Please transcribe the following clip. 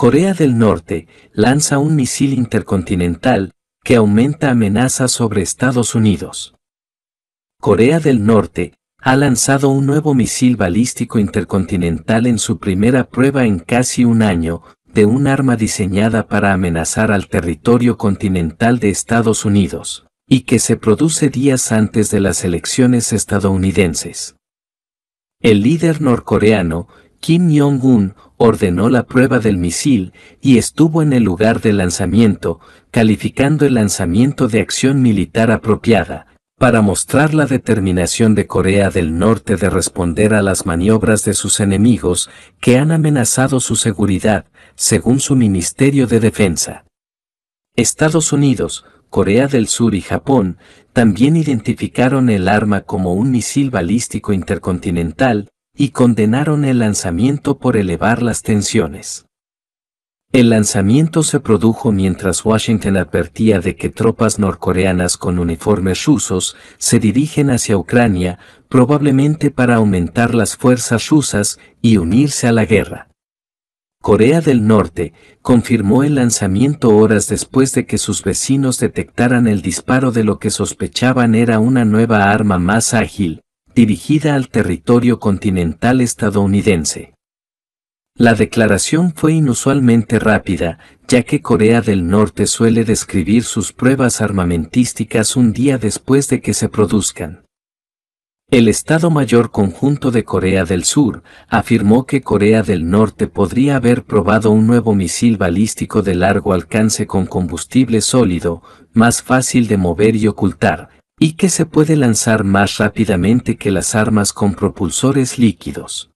Corea del Norte lanza un misil intercontinental que aumenta amenazas sobre Estados Unidos. Corea del Norte ha lanzado un nuevo misil balístico intercontinental en su primera prueba en casi un año, de un arma diseñada para amenazar al territorio continental de Estados Unidos, y que se produce días antes de las elecciones estadounidenses. El líder norcoreano, Kim Jong-un ordenó la prueba del misil y estuvo en el lugar de lanzamiento, calificando el lanzamiento de acción militar apropiada, para mostrar la determinación de Corea del Norte de responder a las maniobras de sus enemigos que han amenazado su seguridad, según su Ministerio de Defensa. Estados Unidos, Corea del Sur y Japón también identificaron el arma como un misil balístico intercontinental y condenaron el lanzamiento por elevar las tensiones. El lanzamiento se produjo mientras Washington advertía de que tropas norcoreanas con uniformes rusos se dirigen hacia Ucrania, probablemente para aumentar las fuerzas rusas y unirse a la guerra. Corea del Norte confirmó el lanzamiento horas después de que sus vecinos detectaran el disparo de lo que sospechaban era una nueva arma más ágil, dirigida al territorio continental estadounidense. La declaración fue inusualmente rápida, ya que Corea del Norte suele describir sus pruebas armamentísticas un día después de que se produzcan. El Estado Mayor Conjunto de Corea del Sur afirmó que Corea del Norte podría haber probado un nuevo misil balístico de largo alcance con combustible sólido, más fácil de mover y ocultar, y que se puede lanzar más rápidamente que las armas con propulsores líquidos.